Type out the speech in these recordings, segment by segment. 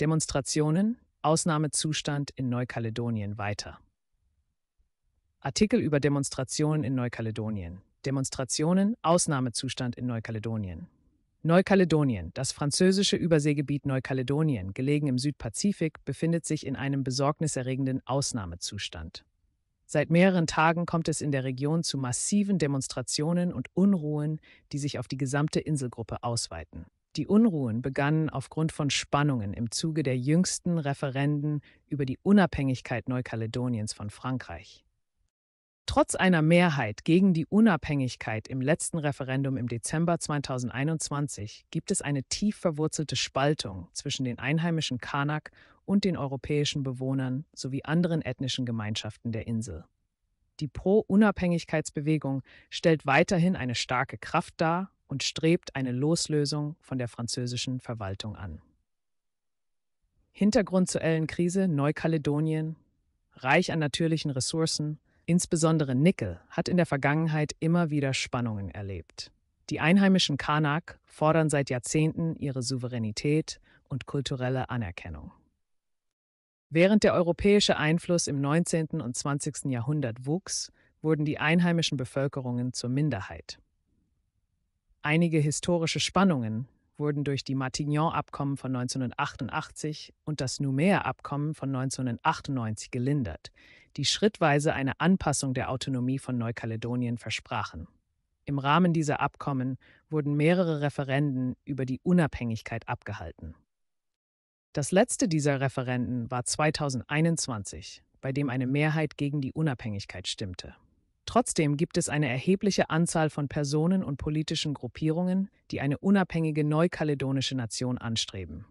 Demonstrationen, Ausnahmezustand in Neukaledonien weiter. Artikel über Demonstrationen in Neukaledonien. Demonstrationen, Ausnahmezustand in Neukaledonien. Neukaledonien, das französische Überseegebiet Neukaledonien, gelegen im Südpazifik, befindet sich in einem besorgniserregenden Ausnahmezustand. Seit mehreren Tagen kommt es in der Region zu massiven Demonstrationen und Unruhen, die sich auf die gesamte Inselgruppe ausweiten. Die Unruhen begannen aufgrund von Spannungen im Zuge der jüngsten Referenden über die Unabhängigkeit Neukaledoniens von Frankreich. Trotz einer Mehrheit gegen die Unabhängigkeit im letzten Referendum im Dezember 2021 gibt es eine tief verwurzelte Spaltung zwischen den einheimischen Kanak und den europäischen Bewohnern sowie anderen ethnischen Gemeinschaften der Insel. Die Pro-Unabhängigkeitsbewegung stellt weiterhin eine starke Kraft dar und strebt eine Loslösung von der französischen Verwaltung an. Hintergrund zur Ellenkrise Neukaledonien, reich an natürlichen Ressourcen, insbesondere Nickel, hat in der Vergangenheit immer wieder Spannungen erlebt. Die einheimischen Kanak fordern seit Jahrzehnten ihre Souveränität und kulturelle Anerkennung. Während der europäische Einfluss im 19. und 20. Jahrhundert wuchs, wurden die einheimischen Bevölkerungen zur Minderheit. Einige historische Spannungen wurden durch die Matignon-Abkommen von 1988 und das noumea abkommen von 1998 gelindert, die schrittweise eine Anpassung der Autonomie von Neukaledonien versprachen. Im Rahmen dieser Abkommen wurden mehrere Referenden über die Unabhängigkeit abgehalten. Das letzte dieser Referenden war 2021, bei dem eine Mehrheit gegen die Unabhängigkeit stimmte. Trotzdem gibt es eine erhebliche Anzahl von Personen und politischen Gruppierungen, die eine unabhängige neukaledonische Nation anstreben.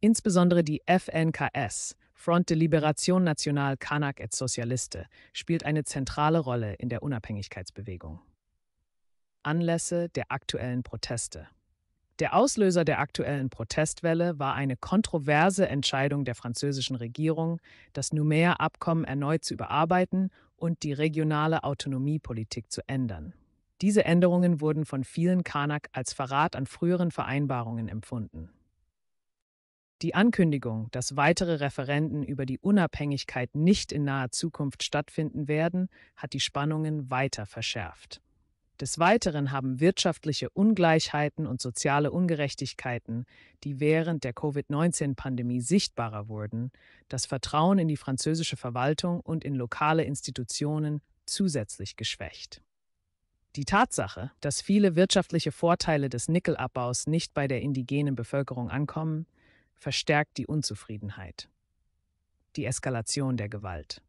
Insbesondere die FNKS, Front de Libération Nationale Kanak et Socialiste, spielt eine zentrale Rolle in der Unabhängigkeitsbewegung. Anlässe der aktuellen Proteste. Der Auslöser der aktuellen Protestwelle war eine kontroverse Entscheidung der französischen Regierung, das Nouméa-Abkommen erneut zu überarbeiten und die regionale Autonomiepolitik zu ändern. Diese Änderungen wurden von vielen Kanak als Verrat an früheren Vereinbarungen empfunden. Die Ankündigung, dass weitere Referenden über die Unabhängigkeit nicht in naher Zukunft stattfinden werden, hat die Spannungen weiter verschärft. Des Weiteren haben wirtschaftliche Ungleichheiten und soziale Ungerechtigkeiten, die während der Covid-19-Pandemie sichtbarer wurden, das Vertrauen in die französische Verwaltung und in lokale Institutionen zusätzlich geschwächt. Die Tatsache, dass viele wirtschaftliche Vorteile des Nickelabbaus nicht bei der indigenen Bevölkerung ankommen, verstärkt die Unzufriedenheit. Die Eskalation der Gewalt.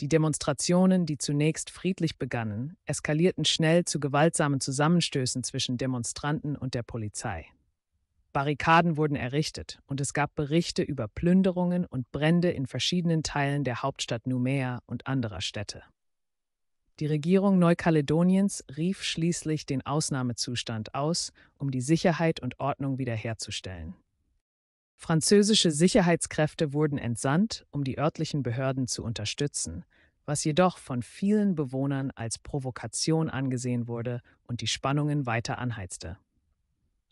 Die Demonstrationen, die zunächst friedlich begannen, eskalierten schnell zu gewaltsamen Zusammenstößen zwischen Demonstranten und der Polizei. Barrikaden wurden errichtet und es gab Berichte über Plünderungen und Brände in verschiedenen Teilen der Hauptstadt Numea und anderer Städte. Die Regierung Neukaledoniens rief schließlich den Ausnahmezustand aus, um die Sicherheit und Ordnung wiederherzustellen. Französische Sicherheitskräfte wurden entsandt, um die örtlichen Behörden zu unterstützen, was jedoch von vielen Bewohnern als Provokation angesehen wurde und die Spannungen weiter anheizte.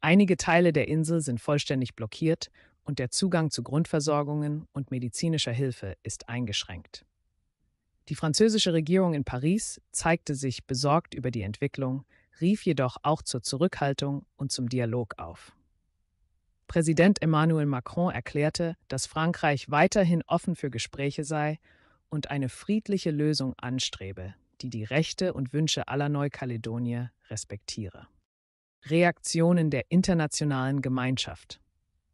Einige Teile der Insel sind vollständig blockiert und der Zugang zu Grundversorgungen und medizinischer Hilfe ist eingeschränkt. Die französische Regierung in Paris zeigte sich besorgt über die Entwicklung, rief jedoch auch zur Zurückhaltung und zum Dialog auf. Präsident Emmanuel Macron erklärte, dass Frankreich weiterhin offen für Gespräche sei und eine friedliche Lösung anstrebe, die die Rechte und Wünsche aller Neukaledonier respektiere. Reaktionen der internationalen Gemeinschaft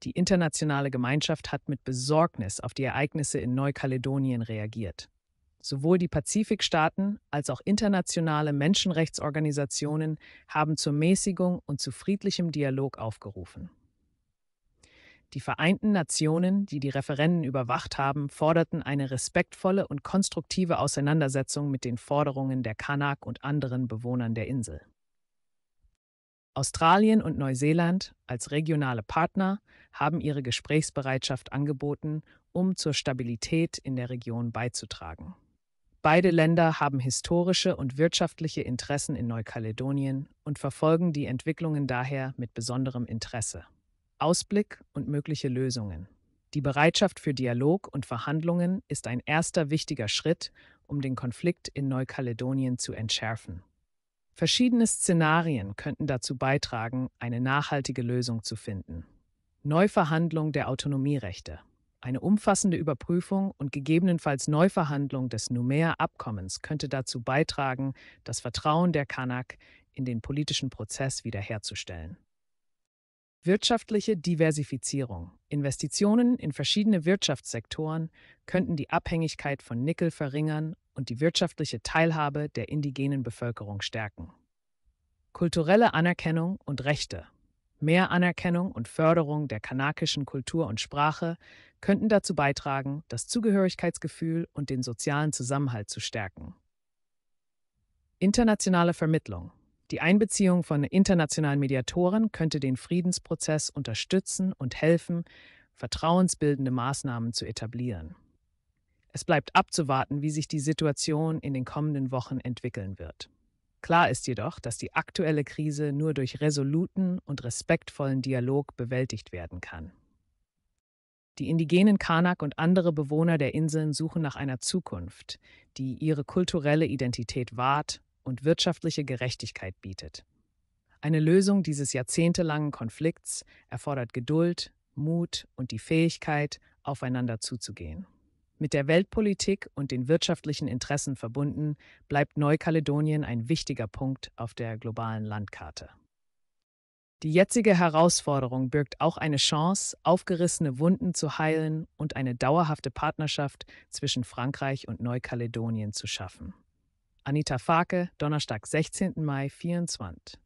Die internationale Gemeinschaft hat mit Besorgnis auf die Ereignisse in Neukaledonien reagiert. Sowohl die Pazifikstaaten als auch internationale Menschenrechtsorganisationen haben zur Mäßigung und zu friedlichem Dialog aufgerufen. Die Vereinten Nationen, die die Referenden überwacht haben, forderten eine respektvolle und konstruktive Auseinandersetzung mit den Forderungen der Kanak und anderen Bewohnern der Insel. Australien und Neuseeland als regionale Partner haben ihre Gesprächsbereitschaft angeboten, um zur Stabilität in der Region beizutragen. Beide Länder haben historische und wirtschaftliche Interessen in Neukaledonien und verfolgen die Entwicklungen daher mit besonderem Interesse. Ausblick und mögliche Lösungen. Die Bereitschaft für Dialog und Verhandlungen ist ein erster wichtiger Schritt, um den Konflikt in Neukaledonien zu entschärfen. Verschiedene Szenarien könnten dazu beitragen, eine nachhaltige Lösung zu finden. Neuverhandlung der Autonomierechte. Eine umfassende Überprüfung und gegebenenfalls Neuverhandlung des Numer-Abkommens könnte dazu beitragen, das Vertrauen der Kanak in den politischen Prozess wiederherzustellen. Wirtschaftliche Diversifizierung. Investitionen in verschiedene Wirtschaftssektoren könnten die Abhängigkeit von Nickel verringern und die wirtschaftliche Teilhabe der indigenen Bevölkerung stärken. Kulturelle Anerkennung und Rechte. Mehr Anerkennung und Förderung der kanakischen Kultur und Sprache könnten dazu beitragen, das Zugehörigkeitsgefühl und den sozialen Zusammenhalt zu stärken. Internationale Vermittlung. Die Einbeziehung von internationalen Mediatoren könnte den Friedensprozess unterstützen und helfen, vertrauensbildende Maßnahmen zu etablieren. Es bleibt abzuwarten, wie sich die Situation in den kommenden Wochen entwickeln wird. Klar ist jedoch, dass die aktuelle Krise nur durch resoluten und respektvollen Dialog bewältigt werden kann. Die indigenen Kanak und andere Bewohner der Inseln suchen nach einer Zukunft, die ihre kulturelle Identität wahrt und wirtschaftliche Gerechtigkeit bietet. Eine Lösung dieses jahrzehntelangen Konflikts erfordert Geduld, Mut und die Fähigkeit, aufeinander zuzugehen. Mit der Weltpolitik und den wirtschaftlichen Interessen verbunden, bleibt Neukaledonien ein wichtiger Punkt auf der globalen Landkarte. Die jetzige Herausforderung birgt auch eine Chance, aufgerissene Wunden zu heilen und eine dauerhafte Partnerschaft zwischen Frankreich und Neukaledonien zu schaffen. Anita Farke, Donnerstag, 16. Mai 24.